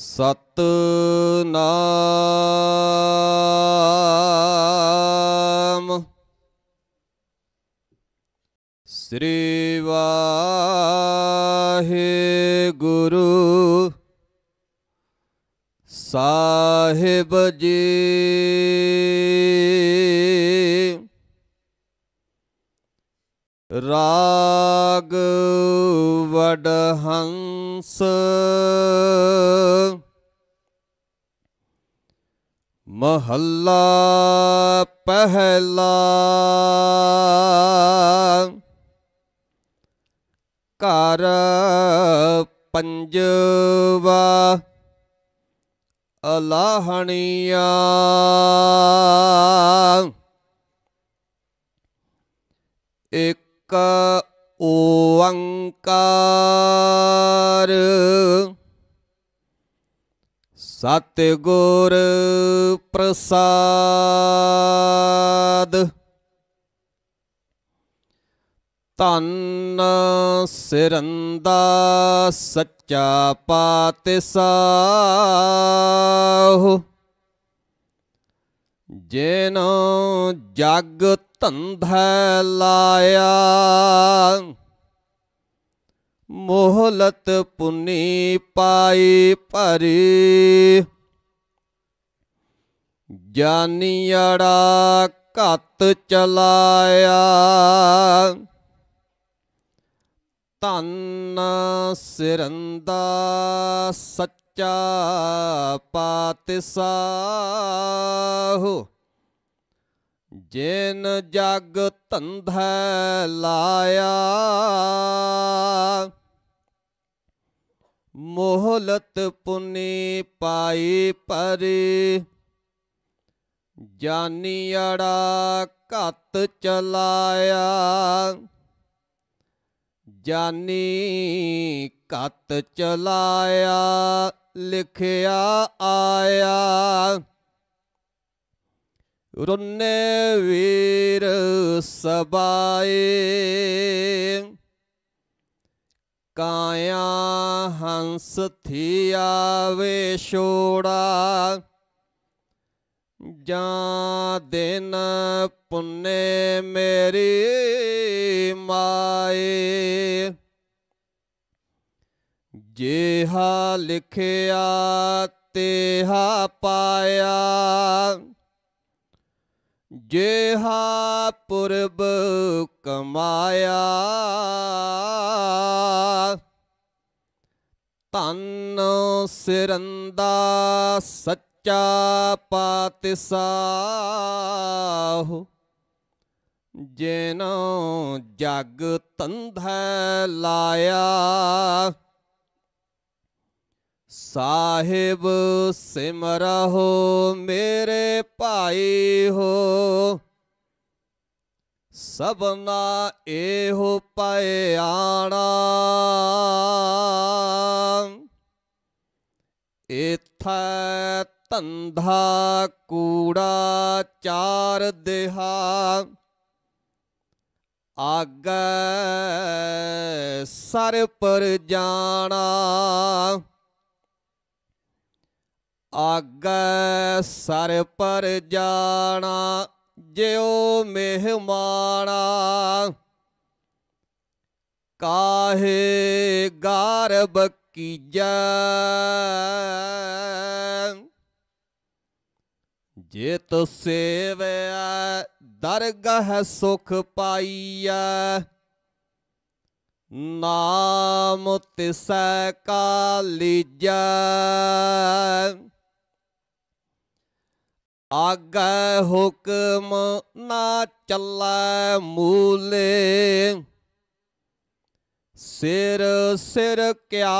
ਸਤ ਨਾਮ ਸ੍ਰੀ ਵਾਹਿਗੁਰੂ ਸਾਹਿਬ ਜੀ ਰਾਗ ਵਡਹੰ ਹੰਸ ਮਹੱਲਾ ਪਹਿਲਾ ਕਰ ਪੰਜਵਾ ਅਲਾਹਣੀਆਂ ਇੱਕ ਓੰਕਾਰ ਸਤਿਗੁਰ ਪ੍ਰਸਾਦ ਤਨ ਸਿਰੰਦਾ ਸੱਚਾ ਪਾਤਸ਼ਾਹ ਜਿਨੋ ਜਗਤ ਧੰਧਾ ਲਾਇਆ ਮੋਹਲਤ ਪੁਨੀ ਪਾਈ ਭਰੀ ਜਾਨੀੜਾ ਘਤ ਚਲਾਇਆ ਤਨ ਸਿਰੰਦਾ ਸੱਚਾ ਪਾਤਸ਼ਾਹ ਜਿਨ ਜਗ ਧੰਧੈ ਲਾਇਆ ਮੋਹਲਤ ਪੁਨੀ ਪਾਈ ਪਰੇ ਜਾਨੀ ਅੜਾ ਘਤ ਚਲਾਇਆ ਜਾਨੀ ਘਤ ਚਲਾਇਆ ਲਿਖਿਆ ਆਇਆ ਰੁੰਨੇ ਵੀਰ ਸਬਾਏ ਕਾਇਆ ਹੰਸ ਥੀਆ ਵੇ ਛੋੜਾ ਜਾਂ ਦਿਨ ਪੁੰਨੇ ਮੇਰੀ ਮਾਏ ਜਿਹਾ ਲਿਖਿਆ ਤੇਹਾ ਪਾਇਆ ਜਿਹਾ ਪੁਰਬ ਕਮਾਇਆ ਤਨ ਸਿਰੰਦਾ ਸੱਚਾ ਪਾਤਸ਼ਾਹ ਜਿਨੋ ਜਗ ਤੰਧ ਲਾਇਆ ਸਾਹਿਬ ਸਿਮਰਹੁ ਮੇਰੇ ਭਾਈ ਹੋ ਸਭਨਾ ਇਹੋ ਆਣਾ ਇਥੈ ਤੰਧਾ ਕੂੜਾ ਚਾਰ ਦੇਹਾ ਆਗੈ ਸਰ ਪਰ ਜਾਣਾ ਆਗੈ ਸਰ ਪਰ ਜਾਣਾ ਜਿਉ ਮਹਿਮਾਣਾ ਕਾਹੇ ਗਾਰਬ ਕੀਜੈ ਤੋ ਸੇਵੈ ਦਰਗਹ ਸੁਖ ਪਾਈਐ ਨਾਮ ਤਿਸੈ ਕਾ ਲੀਜੈ ਆਗੇ ਹੁਕਮ ਨਾ ਚੱਲੇ ਮੂਲੇ ਸਿਰ ਸਿਰ ਕਿਆ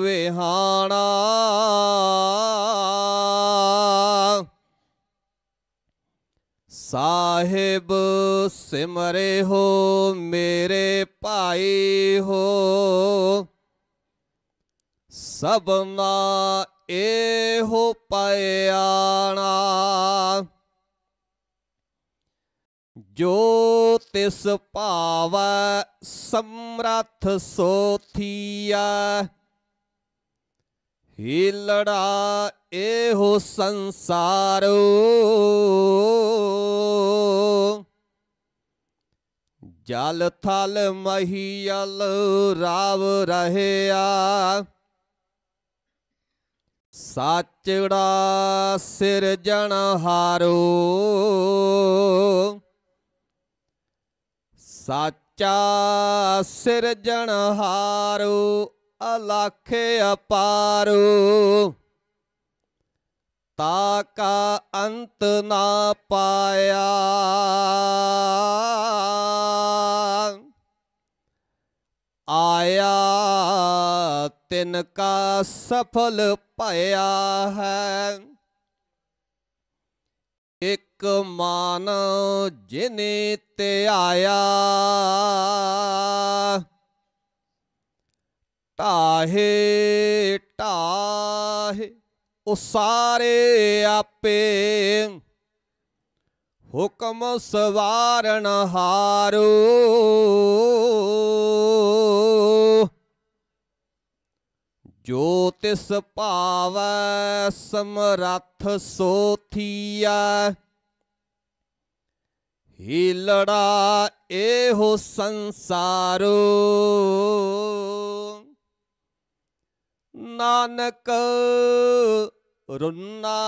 ਵਿਹਾਣਾ ਸਾਹਿਬ ਸਿਮਰੇ ਹੋ ਮੇਰੇ ਭਾਈ ਹੋ ਸਭਨਾ ਇਹੋ ਪਿਆਣਾ ਜੋ ਤਿਸ ਭਾਵ ਸਮਰਥ ਸੋਥੀਆ ਹੀ ਲੜਾ ਇਹੋ ਸੰਸਾਰੋ ਜਲ ਥਲ ਮਹੀਲ ਰਾਵ ਰਹਿਆ ਸਾਚੜਾ ਸਿਰਜਣ ਹਾਰੋ ਸਾਚਾ ਸਿਰਜਣ ਹਾਰੋ ਅਲਖ ਅਪਾਰੋ ਤਾ ਕਾ ਅੰਤ ਨਾ ਪਾਇਆ ਆਇਆ ਤਿਨ ਕਾ ਸਫਲ ਭਇਆ ਹੈ ਇਕ ਮਾਨ ਜਿਨੇ ਧਿਆਇਆ ਤਾਹੇ ਟਾਹੇ ਉਹ ਸਾਰੇ ਆਪੇ ਹੁਕਮ ਸਵਾਰਨ ਹਾਰੋ ਜੋ ਤਿਸ ਭਾਵੈ ਸਮਰੱਥ ਸੋਥੀਆ ਲੜਾ ਇਹੋ ਸੰਸਾਰੋ ਨਾਨਕ ਰੁੰਨਾ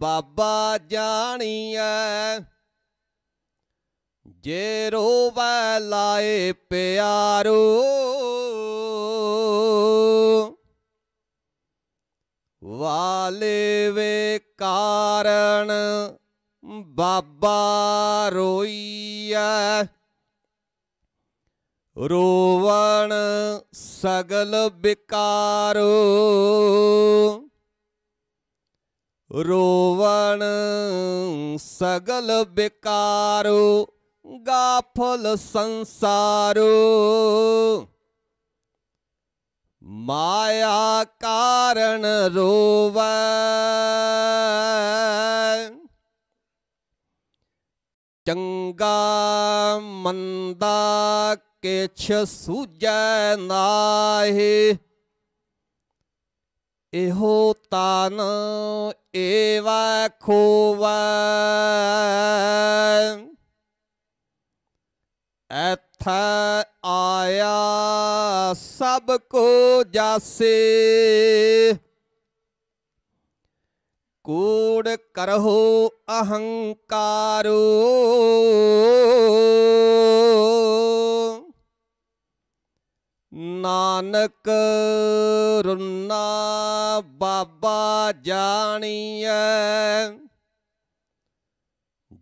ਬਾਬਾ ਜਾਣੀਐ ਜੇ ਰੋਵੈ ਲਾਏ ਪਿਆਰੋ ਵਾਲੇ ਵੇ ਕਾਰਣ ਬਾਬਾ ਰੋਈਐ ਰੋਵਣ ਸਗਲ ਬਿਕਾਰੋ ਰੋਵਣ ਸਗਲ ਬਿਕਾਰੋ ਗਾਫਲ ਸੰਸਾਰੋ ਮਾਇਆ ਕਾਰਨ ਰੋਵੈ ਚੰਗਾ ਮੰਦਾ ਕਿਛ ਸੂਜੈ ਨਾਹੀ ਇਹੋ ਤਨ ਏਵਾ ਖੋਵੈ ਅਥਾ ਆਇਆ ਸਭ ਕੋ ਜਾਸੇ ਕੂੜ ਕਰਹੋ ਅਹੰਕਾਰੋ ਨਾਨਕ ਰੁਨਾ ਬਾਬਾ ਜਾਣੀਐ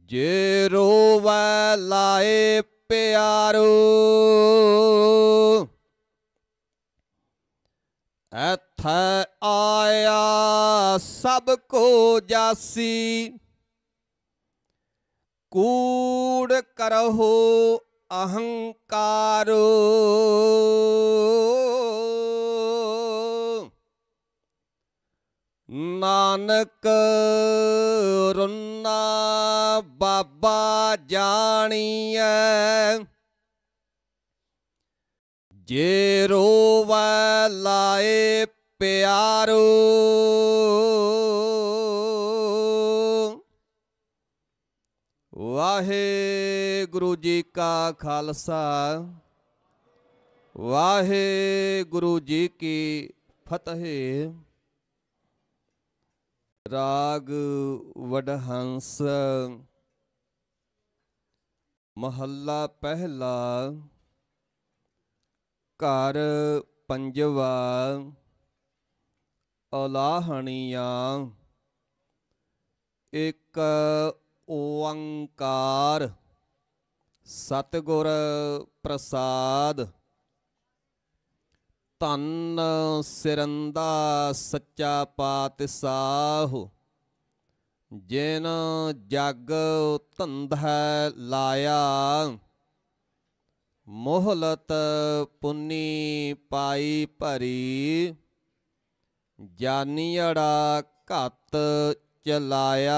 ਜੇ ਰੋਵੈ ਲਾਏ ਪਿਆਰੋ ਹੱਥੈ ਆਇਆ ਸਭ ਕੋ ਜਾਸੀ ਕੂੜ ਕਰਹੁ ਅਹੰਕਾਰ ਨਾਨਕ ਰੁੰਨਾ ਬਾਬਾ ਜਾਣੀਐ ਜੇ ਰੋਵੈ ਲਾਏ ਪਿਆਰੋ ਵਾਹਿਗੁਰੂ ਜੀ ਕਾ ਖਾਲਸਾ ਵਾਹਿਗੁਰੂ ਜੀ ਕੀ ਫਤਿਹ ਰਾਗ ਵਡਹੰਸ ਮਹੱਲਾ ਪਹਿਲਾ ਘਰ ਪੰਜਵਾ ਅਲਾਹਣੀਆਂ ਇੱਕ ਓੰਕਾਰ ਸਤਗੁਰ ਪ੍ਰਸਾਦ ਤਨ ਸਿਰੰਦਾ ਸੱਚਾ ਪਾਤਸ਼ਾਹ ਜਿਨ ਜਗ ਧੰਧਾ ਲਾਇਆ ਮੋਹਲਤ ਪੁੰਨੀ ਪਾਈ ਭਰੀ ਜਾਨੀੜਾ ਘਤ ਚਲਾਇਆ